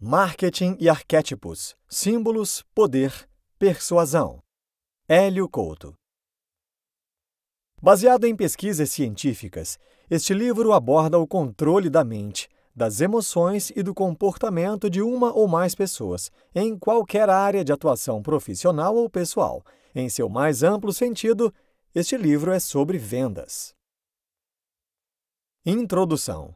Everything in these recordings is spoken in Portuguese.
Marketing e arquétipos, símbolos, poder, persuasão. Hélio Couto. Baseado em pesquisas científicas, este livro aborda o controle da mente, das emoções e do comportamento de uma ou mais pessoas, em qualquer área de atuação profissional ou pessoal. Em seu mais amplo sentido, este livro é sobre vendas. Introdução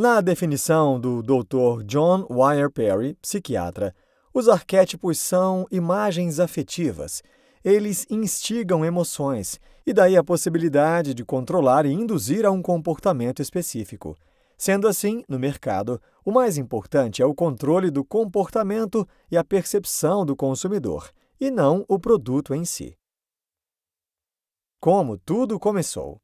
na definição do Dr. John Wire Perry, psiquiatra, os arquétipos são imagens afetivas. Eles instigam emoções e daí a possibilidade de controlar e induzir a um comportamento específico. Sendo assim, no mercado, o mais importante é o controle do comportamento e a percepção do consumidor, e não o produto em si. Como tudo começou?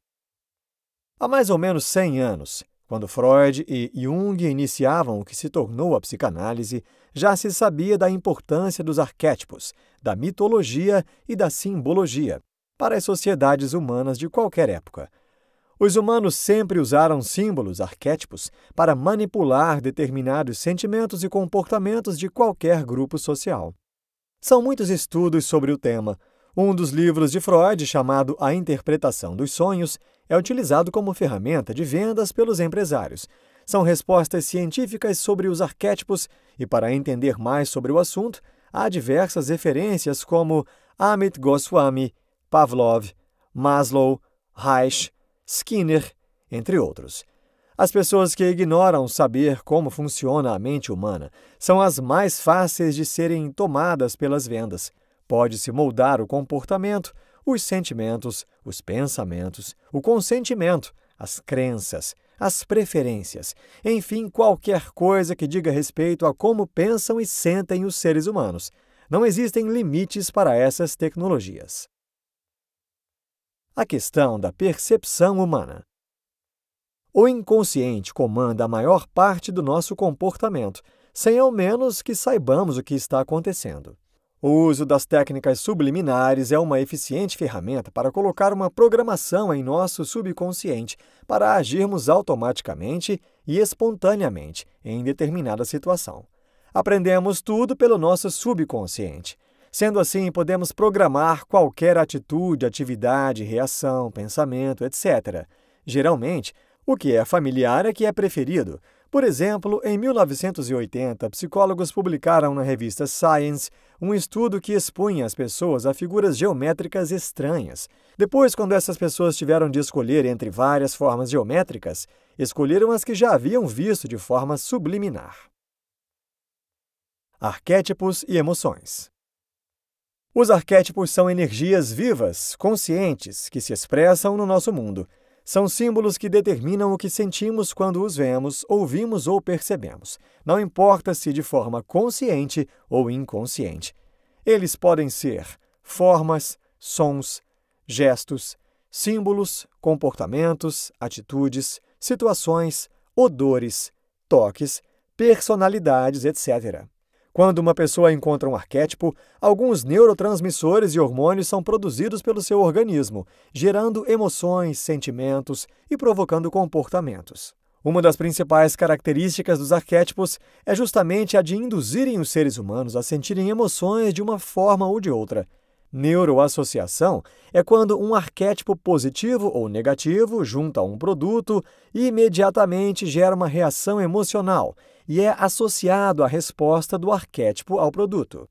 Há mais ou menos 100 anos, quando Freud e Jung iniciavam o que se tornou a psicanálise, já se sabia da importância dos arquétipos, da mitologia e da simbologia para as sociedades humanas de qualquer época. Os humanos sempre usaram símbolos, arquétipos, para manipular determinados sentimentos e comportamentos de qualquer grupo social. São muitos estudos sobre o tema, um dos livros de Freud, chamado A Interpretação dos Sonhos, é utilizado como ferramenta de vendas pelos empresários. São respostas científicas sobre os arquétipos, e para entender mais sobre o assunto, há diversas referências como Amit Goswami, Pavlov, Maslow, Reich, Skinner, entre outros. As pessoas que ignoram saber como funciona a mente humana são as mais fáceis de serem tomadas pelas vendas. Pode-se moldar o comportamento, os sentimentos, os pensamentos, o consentimento, as crenças, as preferências, enfim, qualquer coisa que diga respeito a como pensam e sentem os seres humanos. Não existem limites para essas tecnologias. A questão da percepção humana. O inconsciente comanda a maior parte do nosso comportamento, sem ao menos que saibamos o que está acontecendo. O uso das técnicas subliminares é uma eficiente ferramenta para colocar uma programação em nosso subconsciente para agirmos automaticamente e espontaneamente em determinada situação. Aprendemos tudo pelo nosso subconsciente. Sendo assim, podemos programar qualquer atitude, atividade, reação, pensamento, etc. Geralmente, o que é familiar é que é preferido, por exemplo, em 1980, psicólogos publicaram na revista Science um estudo que expunha as pessoas a figuras geométricas estranhas. Depois, quando essas pessoas tiveram de escolher entre várias formas geométricas, escolheram as que já haviam visto de forma subliminar. Arquétipos e emoções. Os arquétipos são energias vivas, conscientes, que se expressam no nosso mundo. São símbolos que determinam o que sentimos quando os vemos, ouvimos ou percebemos, não importa se de forma consciente ou inconsciente. Eles podem ser formas, sons, gestos, símbolos, comportamentos, atitudes, situações, odores, toques, personalidades, etc. Quando uma pessoa encontra um arquétipo, alguns neurotransmissores e hormônios são produzidos pelo seu organismo, gerando emoções, sentimentos e provocando comportamentos. Uma das principais características dos arquétipos é justamente a de induzirem os seres humanos a sentirem emoções de uma forma ou de outra. Neuroassociação é quando um arquétipo positivo ou negativo junta um produto e imediatamente gera uma reação emocional, e é associado à resposta do arquétipo ao produto.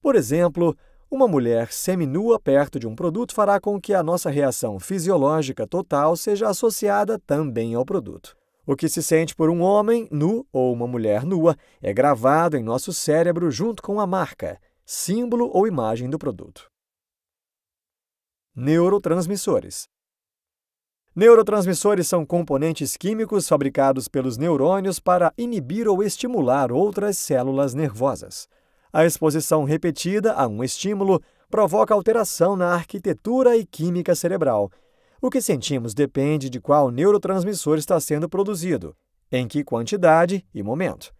Por exemplo, uma mulher seminua perto de um produto fará com que a nossa reação fisiológica total seja associada também ao produto. O que se sente por um homem nu ou uma mulher nua é gravado em nosso cérebro junto com a marca, símbolo ou imagem do produto. Neurotransmissores Neurotransmissores são componentes químicos fabricados pelos neurônios para inibir ou estimular outras células nervosas. A exposição repetida a um estímulo provoca alteração na arquitetura e química cerebral. O que sentimos depende de qual neurotransmissor está sendo produzido, em que quantidade e momento.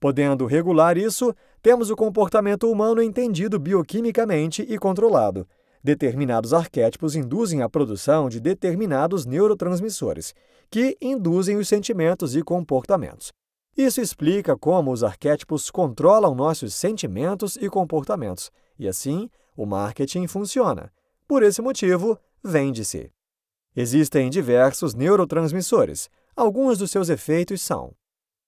Podendo regular isso, temos o comportamento humano entendido bioquimicamente e controlado. Determinados arquétipos induzem a produção de determinados neurotransmissores, que induzem os sentimentos e comportamentos. Isso explica como os arquétipos controlam nossos sentimentos e comportamentos, e assim o marketing funciona. Por esse motivo, vende-se. Existem diversos neurotransmissores. Alguns dos seus efeitos são: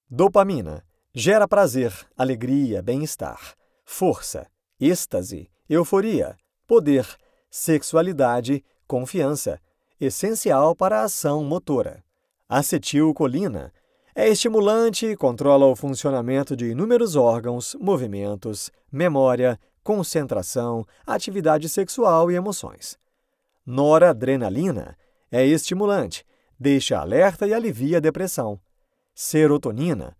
dopamina gera prazer, alegria, bem-estar, força, êxtase, euforia, poder, sexualidade, confiança, essencial para a ação motora. Acetilcolina é estimulante e controla o funcionamento de inúmeros órgãos, movimentos, memória, concentração, atividade sexual e emoções. Noradrenalina é estimulante, deixa alerta e alivia a depressão. Serotonina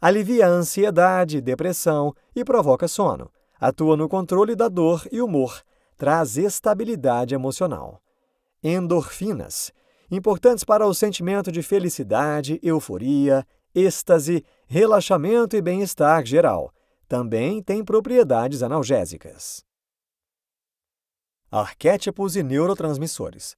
alivia a ansiedade, depressão e provoca sono. Atua no controle da dor e humor, traz estabilidade emocional. Endorfinas, importantes para o sentimento de felicidade, euforia, êxtase, relaxamento e bem-estar geral, também tem propriedades analgésicas. Arquétipos e neurotransmissores.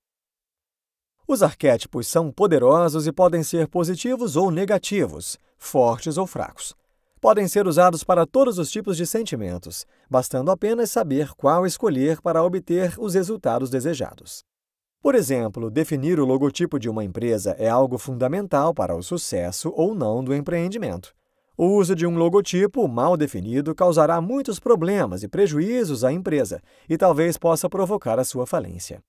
Os arquétipos são poderosos e podem ser positivos ou negativos, fortes ou fracos podem ser usados para todos os tipos de sentimentos, bastando apenas saber qual escolher para obter os resultados desejados. Por exemplo, definir o logotipo de uma empresa é algo fundamental para o sucesso ou não do empreendimento. O uso de um logotipo mal definido causará muitos problemas e prejuízos à empresa e talvez possa provocar a sua falência.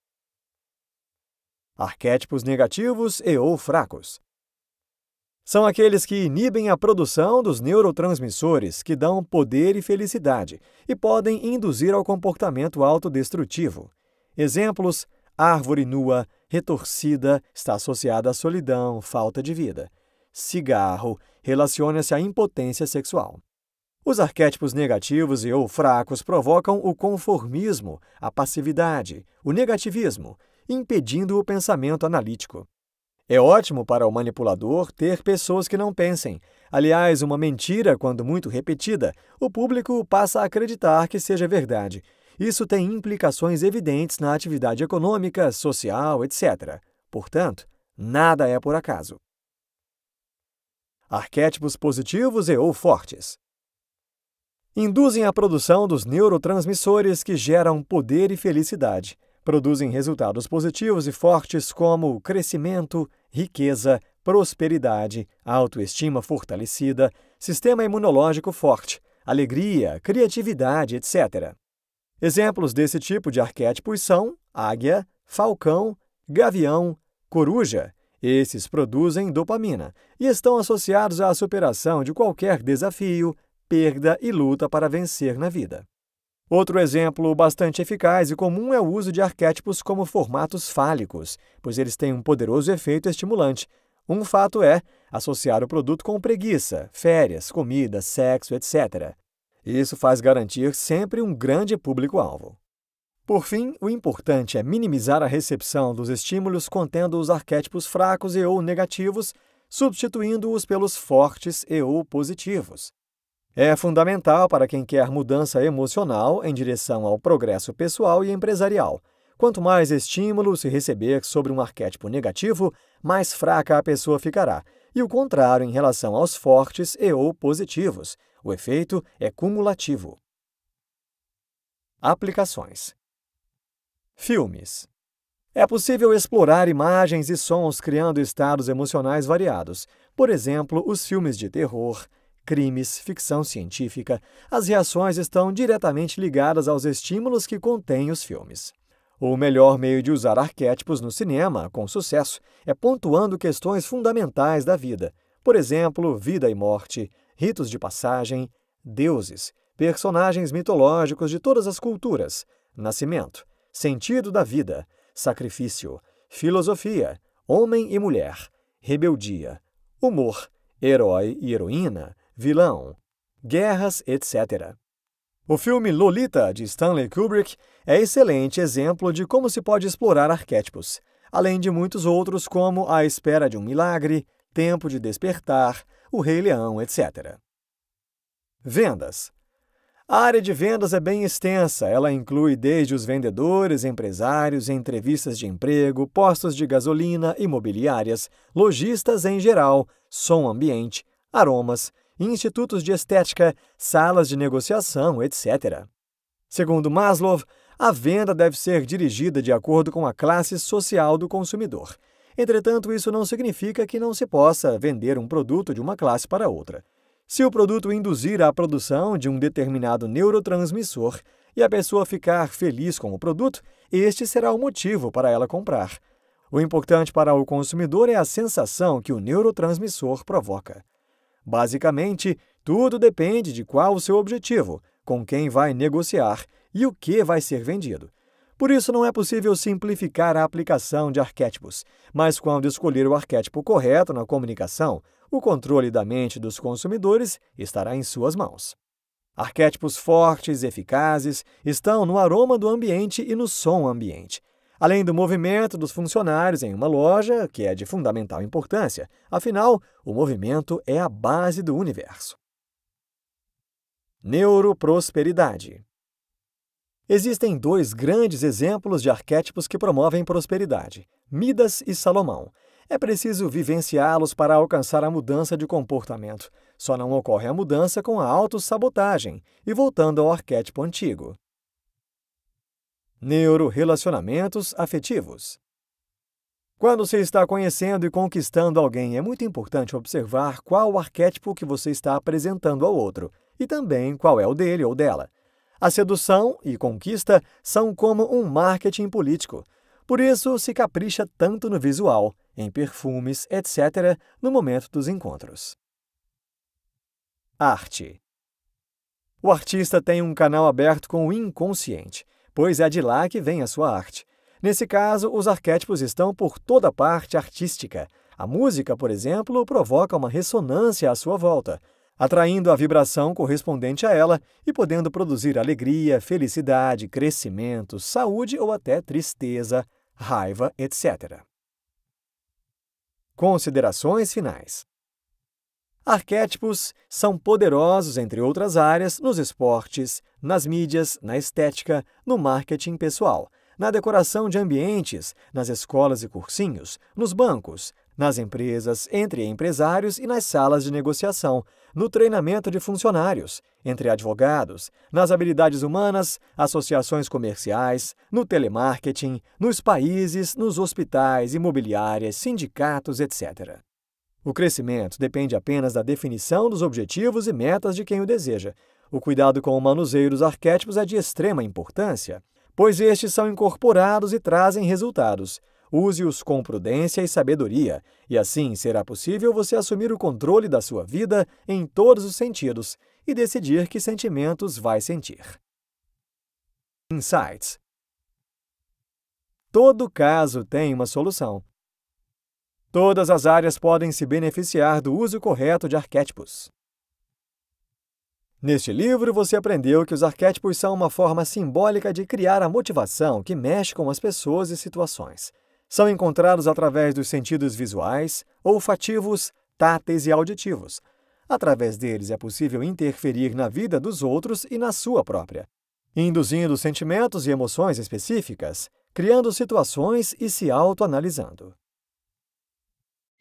Arquétipos negativos e ou fracos. São aqueles que inibem a produção dos neurotransmissores que dão poder e felicidade e podem induzir ao comportamento autodestrutivo. Exemplos: árvore nua, retorcida, está associada à solidão, falta de vida. Cigarro relaciona-se à impotência sexual. Os arquétipos negativos e ou fracos provocam o conformismo, a passividade, o negativismo, impedindo o pensamento analítico. É ótimo para o manipulador ter pessoas que não pensem. Aliás, uma mentira, quando muito repetida, o público passa a acreditar que seja verdade. Isso tem implicações evidentes na atividade econômica, social, etc. Portanto, nada é por acaso. Arquétipos positivos e ou fortes induzem a produção dos neurotransmissores que geram poder e felicidade produzem resultados positivos e fortes como crescimento, riqueza, prosperidade, autoestima fortalecida, sistema imunológico forte, alegria, criatividade, etc. Exemplos desse tipo de arquétipos são águia, falcão, gavião, coruja. Esses produzem dopamina e estão associados à superação de qualquer desafio, perda e luta para vencer na vida. Outro exemplo bastante eficaz e comum é o uso de arquétipos como formatos fálicos, pois eles têm um poderoso efeito estimulante. Um fato é associar o produto com preguiça, férias, comida, sexo, etc. Isso faz garantir sempre um grande público-alvo. Por fim, o importante é minimizar a recepção dos estímulos contendo os arquétipos fracos e ou negativos, substituindo-os pelos fortes e ou positivos. É fundamental para quem quer mudança emocional em direção ao progresso pessoal e empresarial. Quanto mais estímulo se receber sobre um arquétipo negativo, mais fraca a pessoa ficará, e o contrário em relação aos fortes e ou positivos. O efeito é cumulativo. Aplicações Filmes é possível explorar imagens e sons criando estados emocionais variados. Por exemplo, os filmes de terror, crimes, ficção científica, as reações estão diretamente ligadas aos estímulos que contêm os filmes. O melhor meio de usar arquétipos no cinema, com sucesso, é pontuando questões fundamentais da vida, por exemplo, vida e morte, ritos de passagem, deuses, personagens mitológicos de todas as culturas, nascimento, sentido da vida, sacrifício, filosofia, homem e mulher, rebeldia, humor, herói e heroína, vilão, guerras, etc. O filme Lolita, de Stanley Kubrick, é excelente exemplo de como se pode explorar arquétipos, além de muitos outros como A Espera de um Milagre, Tempo de Despertar, O Rei Leão, etc. Vendas. A área de vendas é bem extensa, ela inclui desde os vendedores, empresários, entrevistas de emprego, postos de gasolina, imobiliárias, lojistas em geral, som ambiente, aromas, institutos de estética, salas de negociação, etc. Segundo Maslow, a venda deve ser dirigida de acordo com a classe social do consumidor. Entretanto, isso não significa que não se possa vender um produto de uma classe para outra. Se o produto induzir a produção de um determinado neurotransmissor e a pessoa ficar feliz com o produto, este será o motivo para ela comprar. O importante para o consumidor é a sensação que o neurotransmissor provoca. Basicamente, tudo depende de qual o seu objetivo, com quem vai negociar e o que vai ser vendido. Por isso, não é possível simplificar a aplicação de arquétipos, mas quando escolher o arquétipo correto na comunicação, o controle da mente dos consumidores estará em suas mãos. Arquétipos fortes e eficazes estão no aroma do ambiente e no som ambiente. Além do movimento dos funcionários em uma loja, que é de fundamental importância, afinal, o movimento é a base do universo. Neuroprosperidade Existem dois grandes exemplos de arquétipos que promovem prosperidade: Midas e Salomão. É preciso vivenciá-los para alcançar a mudança de comportamento. Só não ocorre a mudança com a autossabotagem e voltando ao arquétipo antigo. Neurorelacionamentos afetivos. Quando você está conhecendo e conquistando alguém, é muito importante observar qual arquétipo que você está apresentando ao outro e também qual é o dele ou dela. A sedução e conquista são como um marketing político. Por isso, se capricha tanto no visual, em perfumes, etc., no momento dos encontros. Arte. O artista tem um canal aberto com o inconsciente pois é de lá que vem a sua arte. Nesse caso, os arquétipos estão por toda parte artística. A música, por exemplo, provoca uma ressonância à sua volta, atraindo a vibração correspondente a ela e podendo produzir alegria, felicidade, crescimento, saúde ou até tristeza, raiva, etc. Considerações finais. Arquétipos são poderosos, entre outras áreas, nos esportes, nas mídias, na estética, no marketing pessoal, na decoração de ambientes, nas escolas e cursinhos, nos bancos, nas empresas, entre empresários e nas salas de negociação, no treinamento de funcionários, entre advogados, nas habilidades humanas, associações comerciais, no telemarketing, nos países, nos hospitais, imobiliárias, sindicatos, etc. O crescimento depende apenas da definição dos objetivos e metas de quem o deseja. O cuidado com o manuseio dos arquétipos é de extrema importância, pois estes são incorporados e trazem resultados. Use-os com prudência e sabedoria, e assim será possível você assumir o controle da sua vida em todos os sentidos e decidir que sentimentos vai sentir. Insights Todo caso tem uma solução. Todas as áreas podem se beneficiar do uso correto de arquétipos. Neste livro, você aprendeu que os arquétipos são uma forma simbólica de criar a motivação que mexe com as pessoas e situações. São encontrados através dos sentidos visuais, olfativos, táteis e auditivos. Através deles é possível interferir na vida dos outros e na sua própria, induzindo sentimentos e emoções específicas, criando situações e se autoanalisando.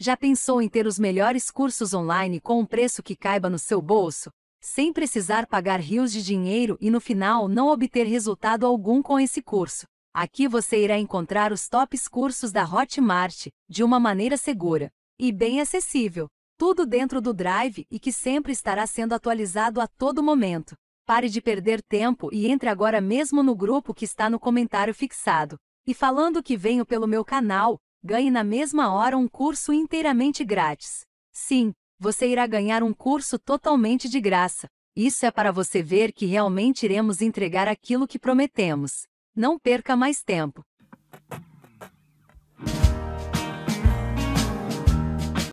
Já pensou em ter os melhores cursos online com um preço que caiba no seu bolso? Sem precisar pagar rios de dinheiro e no final não obter resultado algum com esse curso. Aqui você irá encontrar os tops cursos da Hotmart, de uma maneira segura e bem acessível. Tudo dentro do Drive e que sempre estará sendo atualizado a todo momento. Pare de perder tempo e entre agora mesmo no grupo que está no comentário fixado. E falando que venho pelo meu canal, ganhe na mesma hora um curso inteiramente grátis. Sim, você irá ganhar um curso totalmente de graça. Isso é para você ver que realmente iremos entregar aquilo que prometemos. Não perca mais tempo.